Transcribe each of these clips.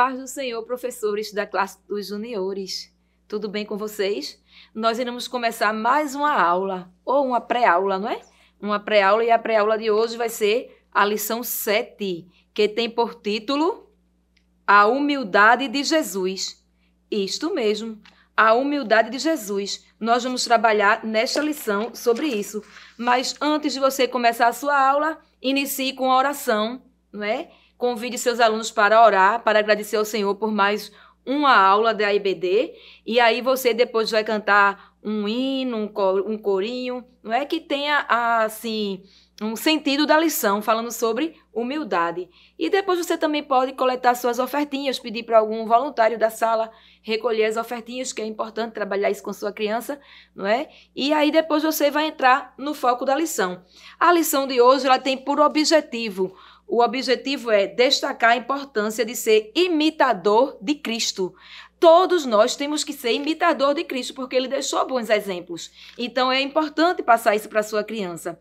paz do Senhor, professores da classe dos juniores. Tudo bem com vocês? Nós iremos começar mais uma aula, ou uma pré-aula, não é? Uma pré-aula, e a pré-aula de hoje vai ser a lição 7, que tem por título A Humildade de Jesus. Isto mesmo, a humildade de Jesus. Nós vamos trabalhar nesta lição sobre isso. Mas antes de você começar a sua aula, inicie com a oração, não é? Convide seus alunos para orar, para agradecer ao Senhor por mais uma aula da IBD. E aí você depois vai cantar um hino, um, corinho. Não é que tenha, assim, um sentido da lição falando sobre humildade. E depois você também pode coletar suas ofertinhas, pedir para algum voluntário da sala recolher as ofertinhas, que é importante trabalhar isso com sua criança, não é? E aí depois você vai entrar no foco da lição. A lição de hoje ela tem por objetivo o objetivo é destacar a importância de ser imitador de Cristo. Todos nós temos que ser imitador de Cristo, porque ele deixou bons exemplos. Então é importante passar isso para sua criança.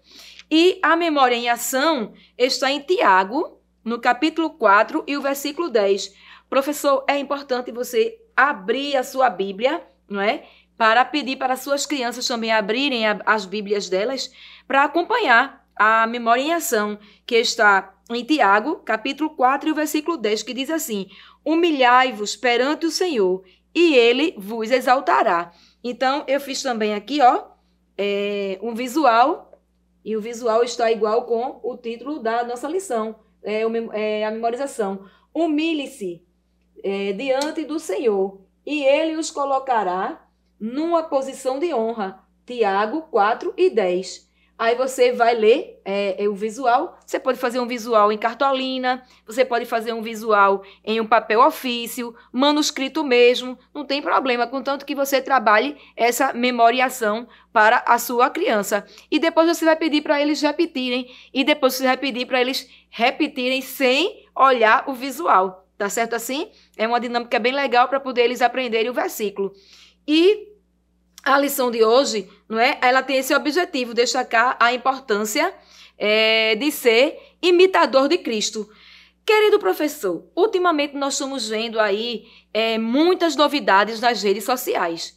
E a memória em ação está em Tiago, no capítulo 4 e o versículo 10. Professor, é importante você abrir a sua Bíblia, não é? Para pedir para suas crianças também abrirem as Bíblias delas para acompanhar a memória em ação que está em Tiago, capítulo 4 e o versículo 10, que diz assim: Humilhai-vos perante o Senhor, e ele vos exaltará. Então, eu fiz também aqui, ó, é, um visual e o visual está igual com o título da nossa lição, é, é a memorização. Humilhe-se é, diante do Senhor, e ele os colocará numa posição de honra. Tiago 4 e 10. Aí você vai ler é, é, o visual. Você pode fazer um visual em cartolina, você pode fazer um visual em um papel ofício, manuscrito mesmo, não tem problema, contanto que você trabalhe essa memoriação para a sua criança. E depois você vai pedir para eles repetirem, e depois você vai pedir para eles repetirem sem olhar o visual, tá certo assim? É uma dinâmica bem legal para poder eles aprenderem o versículo. E a lição de hoje, não é? Ela tem esse objetivo, destacar a importância é, de ser imitador de Cristo. Querido professor, ultimamente nós estamos vendo aí é, muitas novidades nas redes sociais.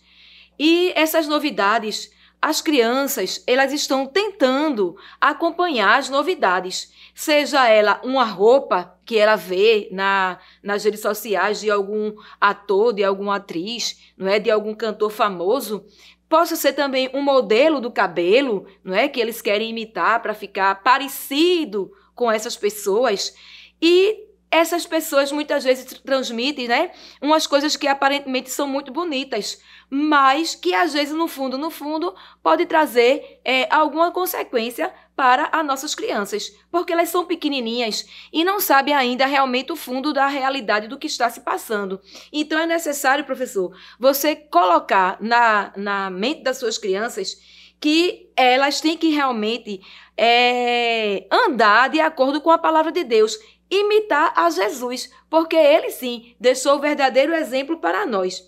E essas novidades, as crianças, elas estão tentando acompanhar as novidades, seja ela uma roupa que ela vê na, nas redes sociais de algum ator, de alguma atriz, não é, de algum cantor famoso, possa ser também um modelo do cabelo, não é, que eles querem imitar para ficar parecido com essas pessoas e essas pessoas muitas vezes transmitem, né, umas coisas que aparentemente são muito bonitas, mas que às vezes no fundo, no fundo, pode trazer é, alguma consequência para as nossas crianças, porque elas são pequenininhas e não sabem ainda realmente o fundo da realidade do que está se passando. Então é necessário, professor, você colocar na, na mente das suas crianças que elas têm que realmente é, andar de acordo com a palavra de Deus imitar a Jesus, porque ele sim deixou o verdadeiro exemplo para nós.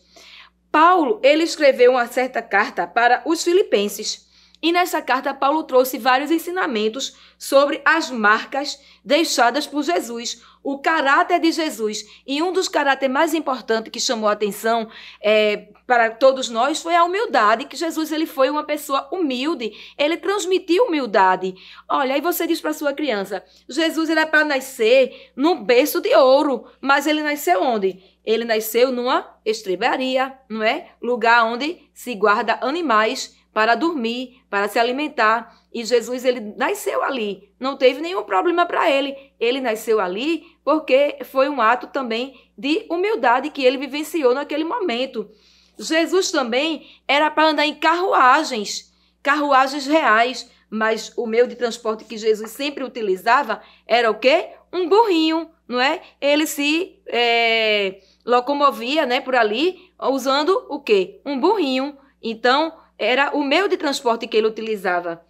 Paulo, ele escreveu uma certa carta para os filipenses. E nessa carta Paulo trouxe vários ensinamentos sobre as marcas deixadas por Jesus o caráter de Jesus. E um dos caráteres mais importantes que chamou a atenção é, para todos nós foi a humildade, que Jesus ele foi uma pessoa humilde, ele transmitiu humildade. Olha, aí você diz para sua criança, Jesus era é para nascer num berço de ouro, mas ele nasceu onde? Ele nasceu numa estrebaria, não é? Lugar onde se guarda animais para dormir, para se alimentar. E Jesus, ele nasceu ali, não teve nenhum problema para ele. Ele nasceu ali porque foi um ato também de humildade que ele vivenciou naquele momento. Jesus também era para andar em carruagens, carruagens reais, mas o meio de transporte que Jesus sempre utilizava era o quê? Um burrinho, não é? Ele se é, locomovia, né, por ali, usando o quê? Um burrinho. Então, era o meio de transporte que ele utilizava.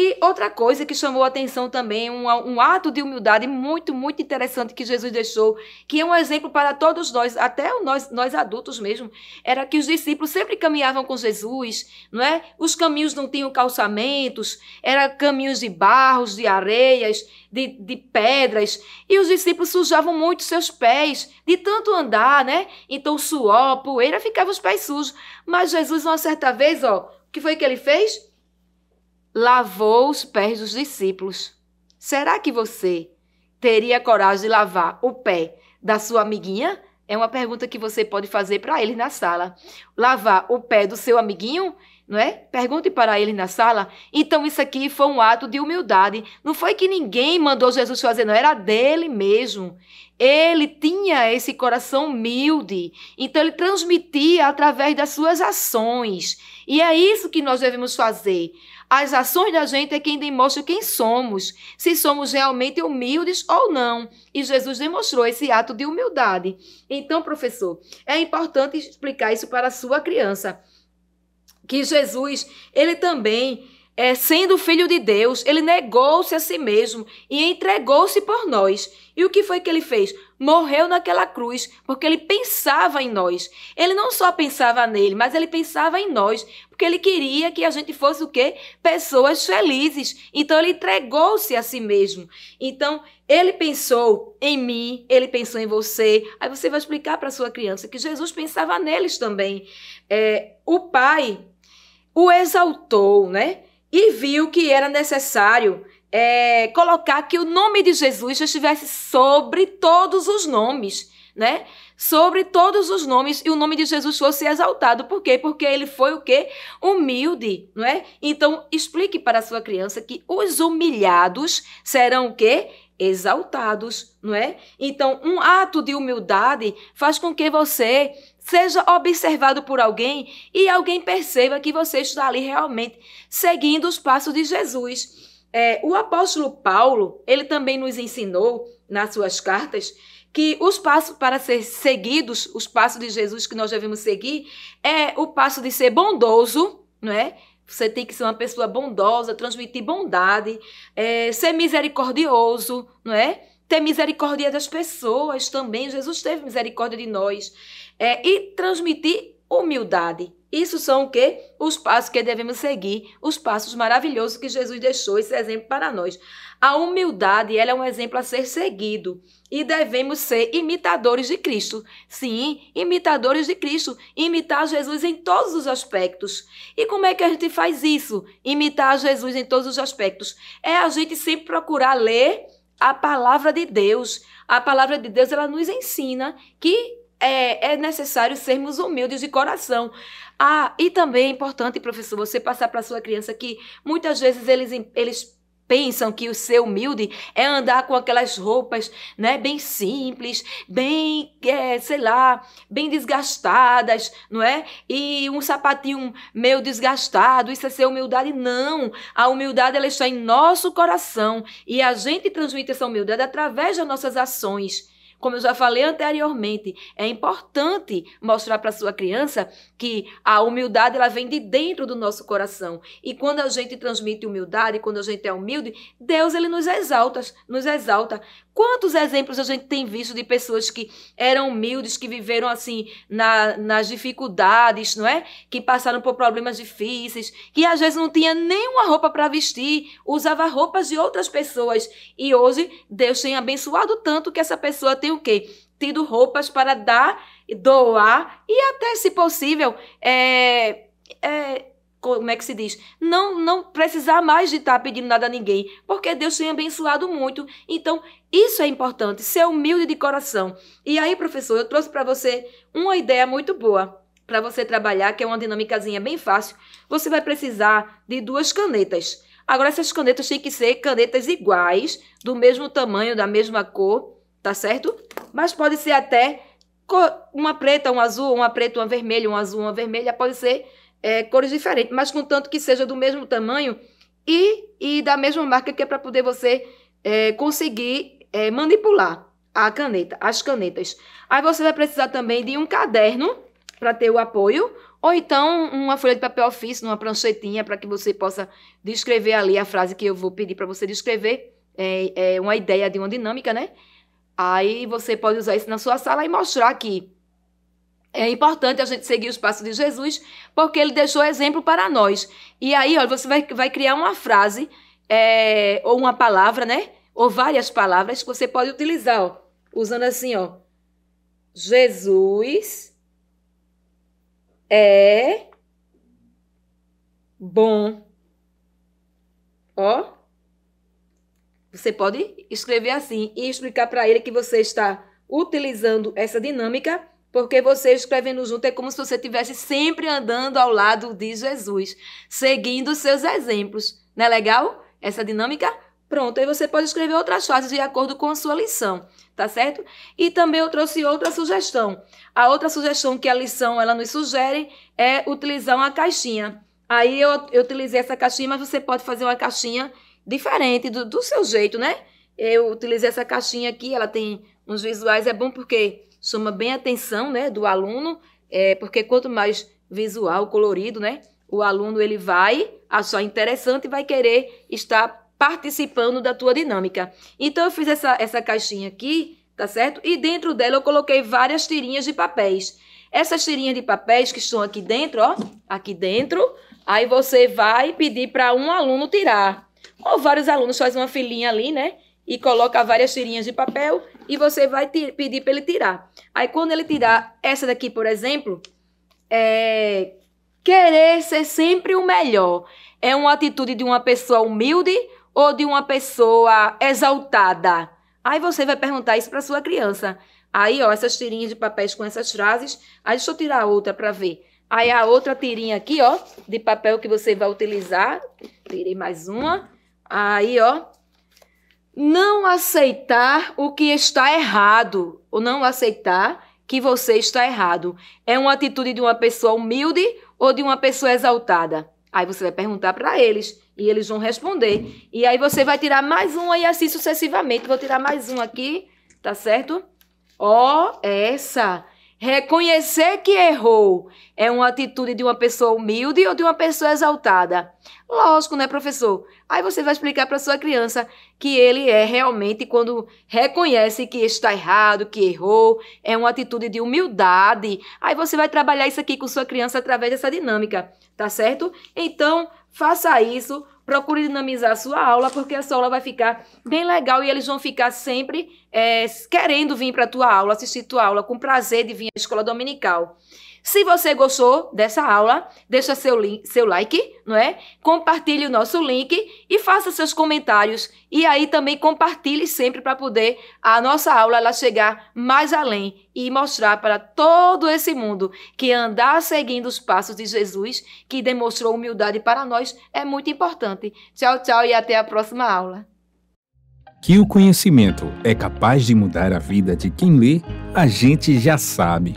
E outra coisa que chamou a atenção também, um, um ato de humildade muito, muito interessante que Jesus deixou, que é um exemplo para todos nós, até nós, nós adultos mesmo, era que os discípulos sempre caminhavam com Jesus, não é? Os caminhos não tinham calçamentos, eram caminhos de barros, de areias, de, de pedras, e os discípulos sujavam muito seus pés, de tanto andar, né? Então suor, poeira, ficava os pés sujos. Mas Jesus, uma certa vez, ó, o que foi que ele fez? lavou os pés dos discípulos. Será que você teria coragem de lavar o pé da sua amiguinha? É uma pergunta que você pode fazer para eles na sala. Lavar o pé do seu amiguinho? não é? Pergunte para ele na sala. Então isso aqui foi um ato de humildade. Não foi que ninguém mandou Jesus fazer, não, era dele mesmo. Ele tinha esse coração humilde, então ele transmitia através das suas ações. E é isso que nós devemos fazer. As ações da gente é quem demonstra quem somos, se somos realmente humildes ou não. E Jesus demonstrou esse ato de humildade. Então, professor, é importante explicar isso para a sua criança que Jesus, ele também, é, sendo filho de Deus, ele negou-se a si mesmo e entregou-se por nós. E o que foi que ele fez? Morreu naquela cruz, porque ele pensava em nós. Ele não só pensava nele, mas ele pensava em nós, porque ele queria que a gente fosse o quê? Pessoas felizes. Então ele entregou-se a si mesmo. Então ele pensou em mim, ele pensou em você. Aí você vai explicar para sua criança que Jesus pensava neles também. É, o pai o exaltou, né? E viu que era necessário é, colocar que o nome de Jesus estivesse sobre todos os nomes, né? Sobre todos os nomes e o nome de Jesus fosse exaltado. Por quê? Porque ele foi o quê? Humilde, não é? Então, explique para a sua criança que os humilhados serão o quê? exaltados, não é? Então, um ato de humildade faz com que você seja observado por alguém e alguém perceba que você está ali realmente seguindo os passos de Jesus. É, o apóstolo Paulo, ele também nos ensinou nas suas cartas que os passos para ser seguidos, os passos de Jesus que nós devemos seguir, é o passo de ser bondoso, não é? Você tem que ser uma pessoa bondosa, transmitir bondade, é, ser misericordioso, não é? Ter misericórdia das pessoas também. Jesus teve misericórdia de nós é, e transmitir humildade. Isso são o que? Os passos que devemos seguir, os passos maravilhosos que Jesus deixou esse exemplo para nós. A humildade, ela é um exemplo a ser seguido e devemos ser imitadores de Cristo. Sim, imitadores de Cristo, imitar Jesus em todos os aspectos. E como é que a gente faz isso? Imitar Jesus em todos os aspectos é a gente sempre procurar ler a palavra de Deus. A palavra de Deus ela nos ensina que é, é, necessário sermos humildes de coração. Ah, e também é importante, professor, você passar para sua criança que muitas vezes eles, eles pensam que o ser humilde é andar com aquelas roupas, né, bem simples, bem, é, sei lá, bem desgastadas, não é? E um sapatinho meio desgastado, isso é ser humildade? Não. A humildade ela está em nosso coração e a gente transmite essa humildade através das nossas ações. Como eu já falei anteriormente, é importante mostrar para sua criança que a humildade ela vem de dentro do nosso coração. E quando a gente transmite humildade, quando a gente é humilde, Deus ele nos exalta, nos exalta. Quantos exemplos a gente tem visto de pessoas que eram humildes, que viveram assim na, nas dificuldades, não é? Que passaram por problemas difíceis, que às vezes não tinha nenhuma roupa para vestir, usava roupas de outras pessoas. E hoje Deus tem abençoado tanto que essa pessoa tem tem o quê? Tido roupas para dar, doar e até, se possível, é, é, como é que se diz? Não, não precisar mais de estar pedindo nada a ninguém, porque Deus tem abençoado muito. Então, isso é importante, ser humilde de coração. E aí, professor, eu trouxe para você uma ideia muito boa para você trabalhar, que é uma dinâmicazinha bem fácil. Você vai precisar de duas canetas. Agora, essas canetas têm que ser canetas iguais, do mesmo tamanho, da mesma cor tá certo? Mas pode ser até uma preta, um azul, uma preta, uma vermelha, um azul, uma vermelha, pode ser é, cores diferentes, mas contanto que seja do mesmo tamanho e, e da mesma marca que é para poder você é, conseguir é, manipular a caneta, as canetas. Aí você vai precisar também de um caderno para ter o apoio, ou então uma folha de papel ofício, uma pranchetinha para que você possa descrever ali a frase que eu vou pedir para você descrever, é, é uma ideia de uma dinâmica, né? Aí você pode usar isso na sua sala e mostrar aqui. é importante a gente seguir os passos de Jesus, porque ele deixou exemplo para nós. E aí, olha, você vai, vai criar uma frase, é, ou uma palavra, né? Ou várias palavras que você pode utilizar, ó, usando assim, ó. Jesus é bom. Ó. Você pode escrever assim e explicar para ele que você está utilizando essa dinâmica, porque você escrevendo junto é como se você estivesse sempre andando ao lado de Jesus, seguindo seus exemplos. Não é legal essa dinâmica? Pronto, aí você pode escrever outras frases de acordo com a sua lição, tá certo? E também eu trouxe outra sugestão. A outra sugestão que a lição ela nos sugere é utilizar uma caixinha. Aí eu, eu utilizei essa caixinha, mas você pode fazer uma caixinha diferente do, do seu jeito, né? Eu utilizei essa caixinha aqui, ela tem uns visuais, é bom porque chama bem a atenção né, do aluno, é, porque quanto mais visual, colorido, né? O aluno ele vai achar interessante e vai querer estar participando da tua dinâmica. Então eu fiz essa, essa caixinha aqui, tá certo? E dentro dela eu coloquei várias tirinhas de papéis. Essas tirinhas de papéis que estão aqui dentro, ó, aqui dentro, aí você vai pedir para um aluno tirar. Ou vários alunos fazem uma filinha ali, né? E coloca várias tirinhas de papel e você vai pedir para ele tirar. Aí quando ele tirar essa daqui, por exemplo, é querer ser sempre o melhor. É uma atitude de uma pessoa humilde ou de uma pessoa exaltada? Aí você vai perguntar isso para sua criança. Aí, ó, essas tirinhas de papéis com essas frases. Aí deixa eu tirar outra para ver. Aí a outra tirinha aqui, ó, de papel que você vai utilizar. Tirei mais uma. Aí, ó. Não aceitar o que está errado. Ou não aceitar que você está errado. É uma atitude de uma pessoa humilde ou de uma pessoa exaltada? Aí você vai perguntar para eles e eles vão responder. E aí você vai tirar mais uma e assim sucessivamente. Vou tirar mais um aqui, tá certo? Ó, oh, essa. Reconhecer que errou é uma atitude de uma pessoa humilde ou de uma pessoa exaltada? Lógico, né, professor? Aí você vai explicar para sua criança que ele é realmente quando reconhece que está errado, que errou, é uma atitude de humildade. Aí você vai trabalhar isso aqui com sua criança através dessa dinâmica, tá certo? Então, faça isso procure dinamizar a sua aula, porque a sua aula vai ficar bem legal e eles vão ficar sempre é, querendo vir para a tua aula, assistir tua aula, com prazer de vir à escola dominical. Se você gostou dessa aula, deixa seu, link, seu like, não é? Compartilhe o nosso link e faça seus comentários. E aí também compartilhe sempre para poder a nossa aula ela chegar mais além e mostrar para todo esse mundo que andar seguindo os passos de Jesus, que demonstrou humildade para nós, é muito importante. Tchau, tchau e até a próxima aula. Que o conhecimento é capaz de mudar a vida de quem lê, a gente já sabe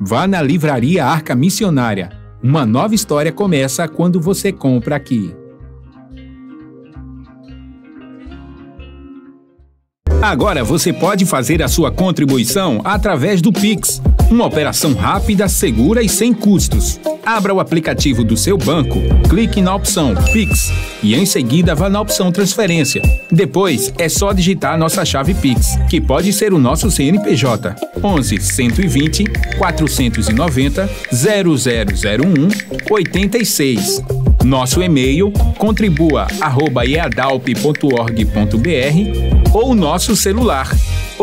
Vá na Livraria Arca Missionária. Uma nova história começa quando você compra aqui. Agora você pode fazer a sua contribuição através do Pix uma operação rápida, segura e sem custos. Abra o aplicativo do seu banco, clique na opção Pix e em seguida vá na opção Transferência. Depois é só digitar nossa chave Pix, que pode ser o nosso CNPJ 11 120 490 0001 86. Nosso e-mail contribua@eadalp.org.br ou nosso celular